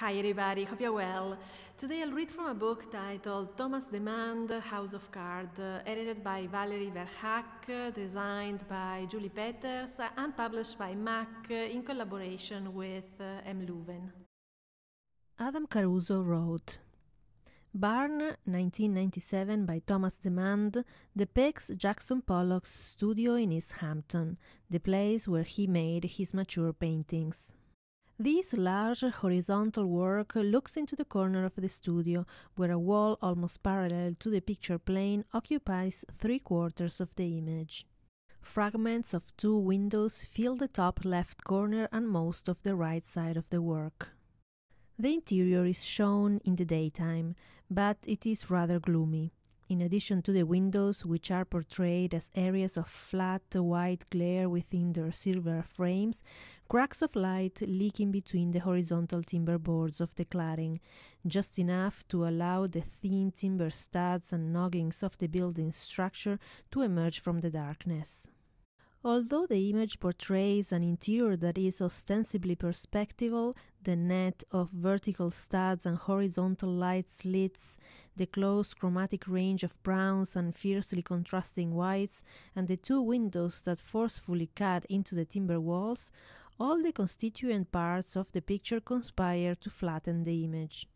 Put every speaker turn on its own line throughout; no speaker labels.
Hi everybody, hope you're well. Today I'll read from a book titled Thomas Demand, House of Cards, edited by Valerie Verhack, designed by Julie Peters, and published by Mac in collaboration with uh, M. Leuven. Adam Caruso wrote Barn 1997 by Thomas Demand depicts Jackson Pollock's studio in East Hampton, the place where he made his mature paintings. This large horizontal work looks into the corner of the studio, where a wall almost parallel to the picture plane occupies three quarters of the image. Fragments of two windows fill the top left corner and most of the right side of the work. The interior is shown in the daytime, but it is rather gloomy in addition to the windows, which are portrayed as areas of flat white glare within their silver frames, cracks of light leaking between the horizontal timber boards of the cladding, just enough to allow the thin timber studs and noggings of the building's structure to emerge from the darkness. Although the image portrays an interior that is ostensibly perspectival, the net of vertical studs and horizontal light slits, the close chromatic range of browns and fiercely contrasting whites, and the two windows that forcefully cut into the timber walls, all the constituent parts of the picture conspire to flatten the image.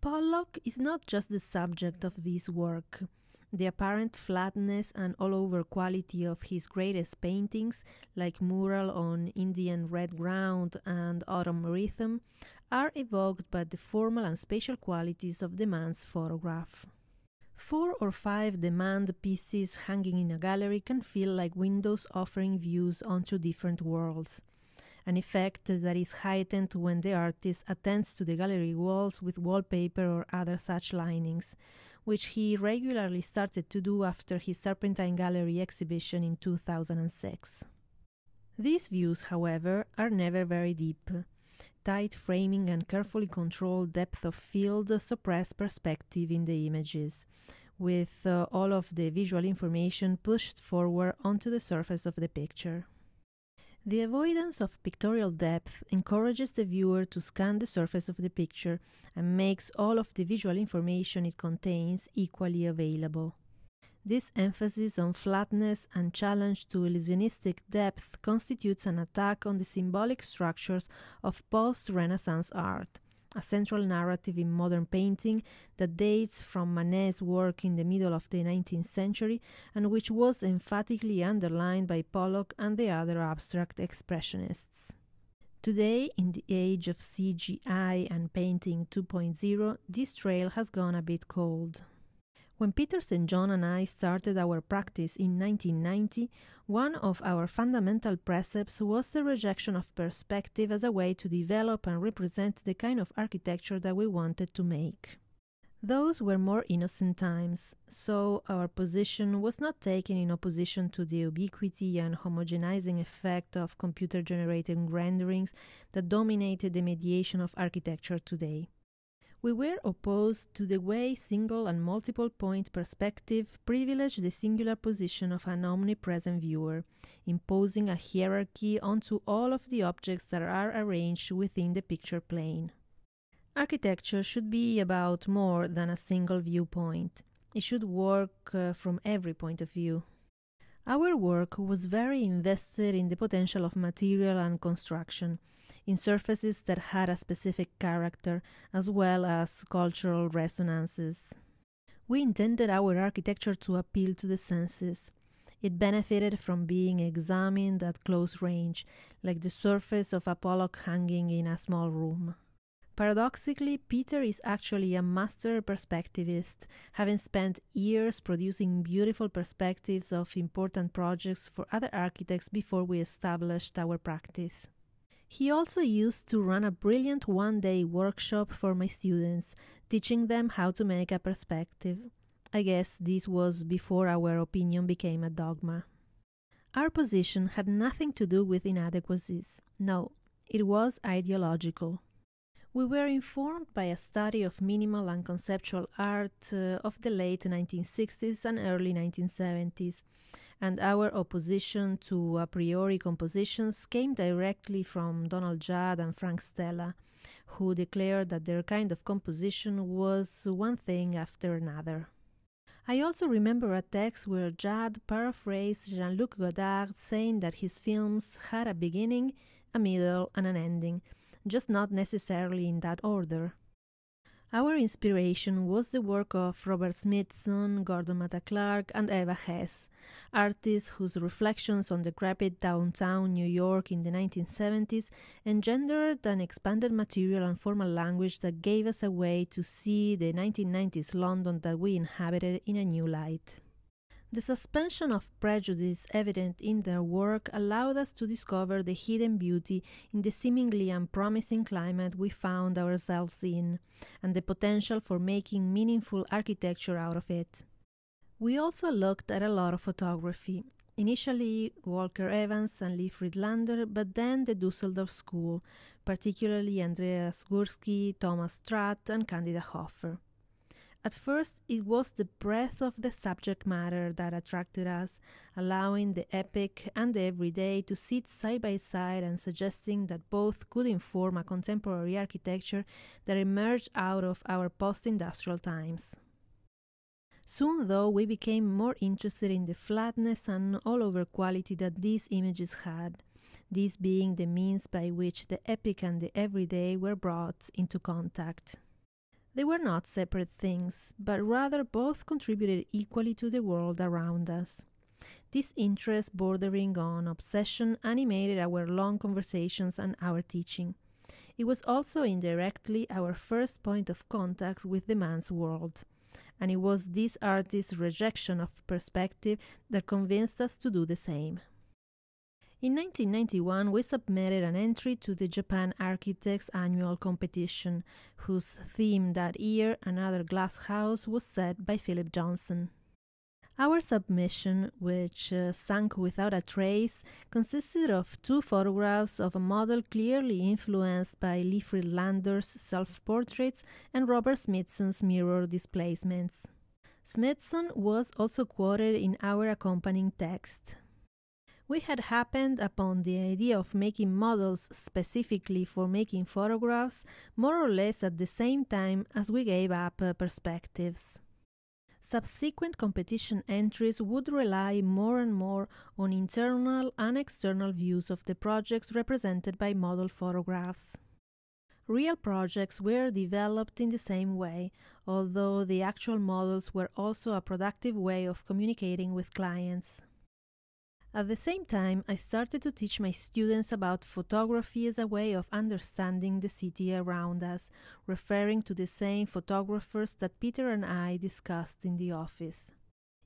Pollock is not just the subject of this work. The apparent flatness and all over quality of his greatest paintings, like Mural on Indian Red Ground and Autumn Rhythm, are evoked by the formal and spatial qualities of the man's photograph. Four or five demand pieces hanging in a gallery can feel like windows offering views onto different worlds an effect that is heightened when the artist attends to the gallery walls with wallpaper or other such linings which he regularly started to do after his Serpentine Gallery exhibition in 2006. These views, however, are never very deep. Tight framing and carefully controlled depth of field suppress perspective in the images, with uh, all of the visual information pushed forward onto the surface of the picture. The avoidance of pictorial depth encourages the viewer to scan the surface of the picture and makes all of the visual information it contains equally available. This emphasis on flatness and challenge to illusionistic depth constitutes an attack on the symbolic structures of post Renaissance art a central narrative in modern painting that dates from Manet's work in the middle of the 19th century and which was emphatically underlined by Pollock and the other abstract expressionists. Today, in the age of CGI and Painting 2.0, this trail has gone a bit cold. When Peter John and I started our practice in 1990, one of our fundamental precepts was the rejection of perspective as a way to develop and represent the kind of architecture that we wanted to make. Those were more innocent times, so our position was not taken in opposition to the ubiquity and homogenizing effect of computer generated renderings that dominated the mediation of architecture today we were opposed to the way single and multiple point perspective privileged the singular position of an omnipresent viewer, imposing a hierarchy onto all of the objects that are arranged within the picture plane. Architecture should be about more than a single viewpoint. It should work uh, from every point of view. Our work was very invested in the potential of material and construction, in surfaces that had a specific character as well as cultural resonances. We intended our architecture to appeal to the senses. It benefited from being examined at close range, like the surface of a pollock hanging in a small room. Paradoxically, Peter is actually a master perspectivist, having spent years producing beautiful perspectives of important projects for other architects before we established our practice. He also used to run a brilliant one day workshop for my students, teaching them how to make a perspective. I guess this was before our opinion became a dogma. Our position had nothing to do with inadequacies. No, it was ideological. We were informed by a study of minimal and conceptual art uh, of the late 1960s and early 1970s and our opposition to a priori compositions came directly from Donald Judd and Frank Stella, who declared that their kind of composition was one thing after another. I also remember a text where Judd paraphrased Jean Luc Godard saying that his films had a beginning, a middle, and an ending, just not necessarily in that order. Our inspiration was the work of Robert Smithson, Gordon Matta Clark, and Eva Hess, artists whose reflections on the rapid downtown New York in the 1970s engendered an expanded material and formal language that gave us a way to see the 1990s London that we inhabited in a new light. The suspension of prejudice evident in their work allowed us to discover the hidden beauty in the seemingly unpromising climate we found ourselves in, and the potential for making meaningful architecture out of it. We also looked at a lot of photography, initially Walker Evans and Lee Friedlander, but then the Dusseldorf School, particularly Andreas Gursky, Thomas Stratt, and Candida Hoffer. At first, it was the breadth of the subject matter that attracted us, allowing the epic and the everyday to sit side by side and suggesting that both could inform a contemporary architecture that emerged out of our post industrial times. Soon, though, we became more interested in the flatness and all over quality that these images had, this being the means by which the epic and the everyday were brought into contact. They were not separate things, but rather both contributed equally to the world around us. This interest bordering on obsession animated our long conversations and our teaching. It was also indirectly our first point of contact with the man's world. And it was this artist's rejection of perspective that convinced us to do the same. In 1991, we submitted an entry to the Japan Architects Annual Competition, whose theme that year, Another Glass House, was set by Philip Johnson. Our submission, which uh, sank without a trace, consisted of two photographs of a model clearly influenced by Lee Friedlander's self portraits and Robert Smithson's mirror displacements. Smithson was also quoted in our accompanying text we had happened upon the idea of making models specifically for making photographs more or less at the same time as we gave up uh, perspectives. Subsequent competition entries would rely more and more on internal and external views of the projects represented by model photographs. Real projects were developed in the same way, although the actual models were also a productive way of communicating with clients. At the same time, I started to teach my students about photography as a way of understanding the city around us, referring to the same photographers that Peter and I discussed in the office.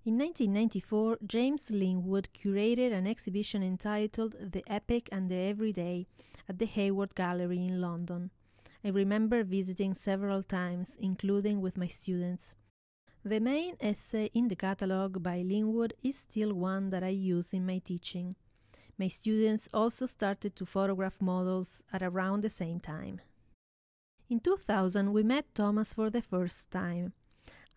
In 1994, James Linwood curated an exhibition entitled The Epic and the Everyday at the Hayward Gallery in London. I remember visiting several times, including with my students. The main essay in the catalogue by Linwood is still one that I use in my teaching. My students also started to photograph models at around the same time. In 2000, we met Thomas for the first time.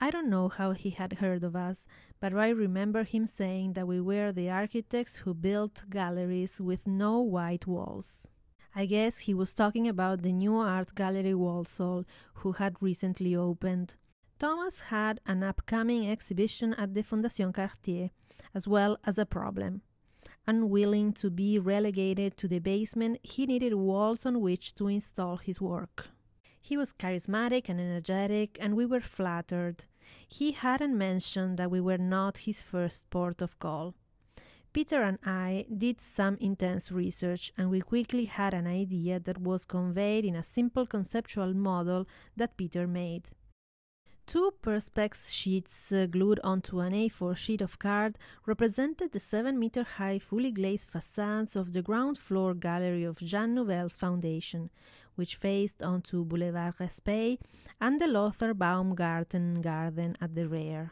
I don't know how he had heard of us, but I remember him saying that we were the architects who built galleries with no white walls. I guess he was talking about the new art gallery Walsall, who had recently opened. Thomas had an upcoming exhibition at the Fondation Cartier, as well as a problem. Unwilling to be relegated to the basement, he needed walls on which to install his work. He was charismatic and energetic, and we were flattered. He hadn't mentioned that we were not his first port of call. Peter and I did some intense research, and we quickly had an idea that was conveyed in a simple conceptual model that Peter made. Two perspex sheets uh, glued onto an A4 sheet of card represented the 7 meter high fully glazed facades of the ground floor gallery of Jean Nouvel's foundation, which faced onto Boulevard Raspail and the Lothar Baumgarten garden at the rear.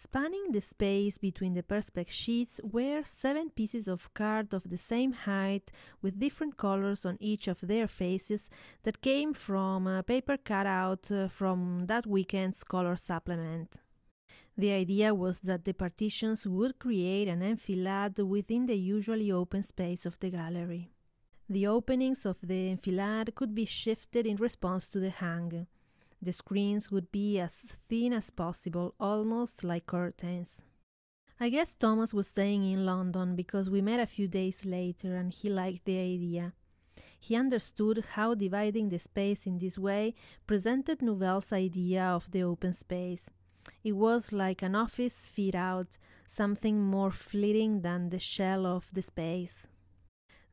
Spanning the space between the perspex sheets were seven pieces of card of the same height with different colors on each of their faces that came from a paper cutout uh, from that weekend's color supplement. The idea was that the partitions would create an enfilade within the usually open space of the gallery. The openings of the enfilade could be shifted in response to the hang. The screens would be as thin as possible, almost like curtains. I guess Thomas was staying in London because we met a few days later and he liked the idea. He understood how dividing the space in this way presented Nouvelle's idea of the open space. It was like an office fit out, something more fleeting than the shell of the space.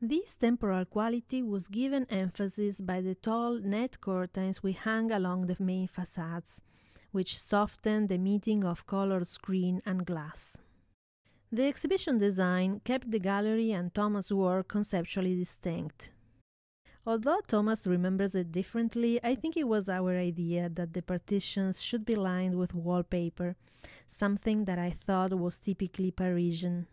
This temporal quality was given emphasis by the tall net curtains we hung along the main facades, which softened the meeting of colored screen and glass. The exhibition design kept the gallery and Thomas' work conceptually distinct. Although Thomas remembers it differently, I think it was our idea that the partitions should be lined with wallpaper, something that I thought was typically Parisian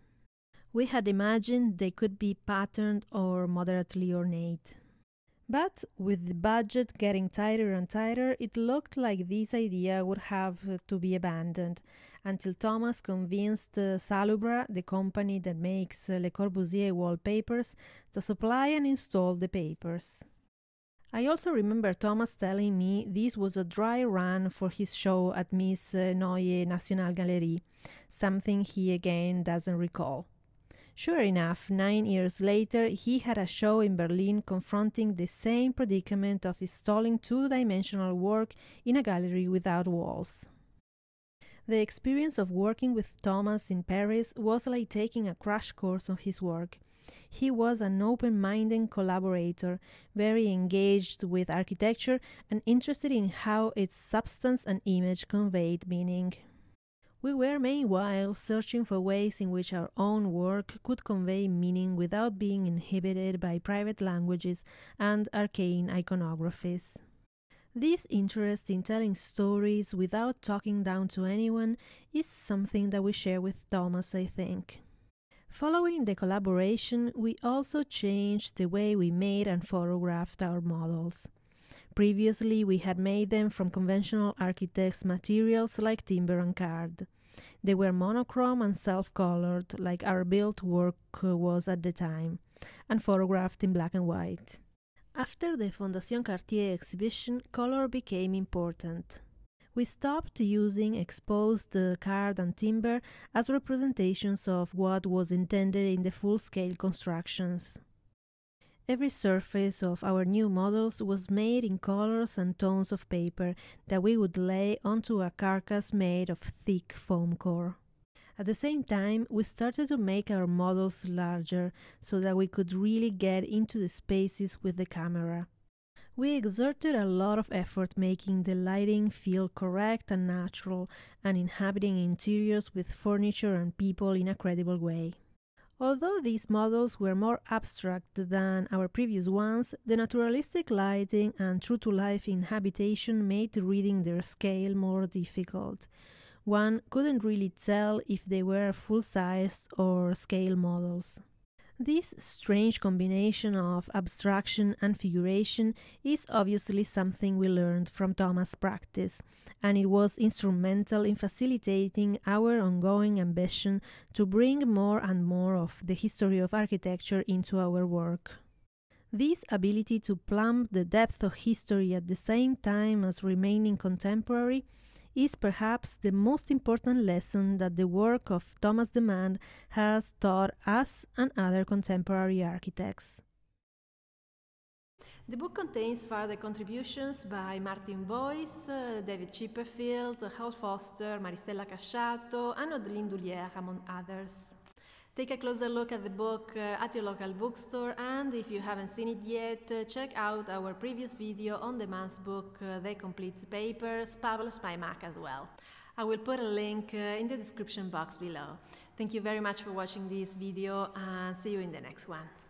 we had imagined they could be patterned or moderately ornate. But with the budget getting tighter and tighter, it looked like this idea would have to be abandoned until Thomas convinced uh, Salubra, the company that makes uh, Le Corbusier wallpapers, to supply and install the papers. I also remember Thomas telling me this was a dry run for his show at Miss uh, Neue Nationalgalerie, something he again doesn't recall. Sure enough, nine years later, he had a show in Berlin confronting the same predicament of installing two dimensional work in a gallery without walls. The experience of working with Thomas in Paris was like taking a crash course on his work. He was an open minded collaborator, very engaged with architecture and interested in how its substance and image conveyed meaning. We were meanwhile searching for ways in which our own work could convey meaning without being inhibited by private languages and arcane iconographies. This interest in telling stories without talking down to anyone is something that we share with Thomas, I think. Following the collaboration, we also changed the way we made and photographed our models. Previously, we had made them from conventional architects' materials like timber and card. They were monochrome and self colored, like our built work was at the time, and photographed in black and white. After the Fondation Cartier exhibition, color became important. We stopped using exposed card and timber as representations of what was intended in the full scale constructions. Every surface of our new models was made in colors and tones of paper that we would lay onto a carcass made of thick foam core. At the same time, we started to make our models larger so that we could really get into the spaces with the camera. We exerted a lot of effort making the lighting feel correct and natural and inhabiting interiors with furniture and people in a credible way. Although these models were more abstract than our previous ones, the naturalistic lighting and true to life inhabitation made reading their scale more difficult. One couldn't really tell if they were full sized or scale models. This strange combination of abstraction and figuration is obviously something we learned from Thomas' practice, and it was instrumental in facilitating our ongoing ambition to bring more and more of the history of architecture into our work. This ability to plumb the depth of history at the same time as remaining contemporary is perhaps the most important lesson that the work of Thomas de has taught us and other contemporary architects. The book contains further contributions by Martin Boyce, uh, David Chipperfield, Hal Foster, Maristella Casciato, and Adeline Doulière, among others. Take a closer look at the book uh, at your local bookstore, and if you haven't seen it yet, uh, check out our previous video on the man's book uh, The Complete Papers, published by Mac as well. I will put a link in the description box below. Thank you very much for watching this video and see you in the next one.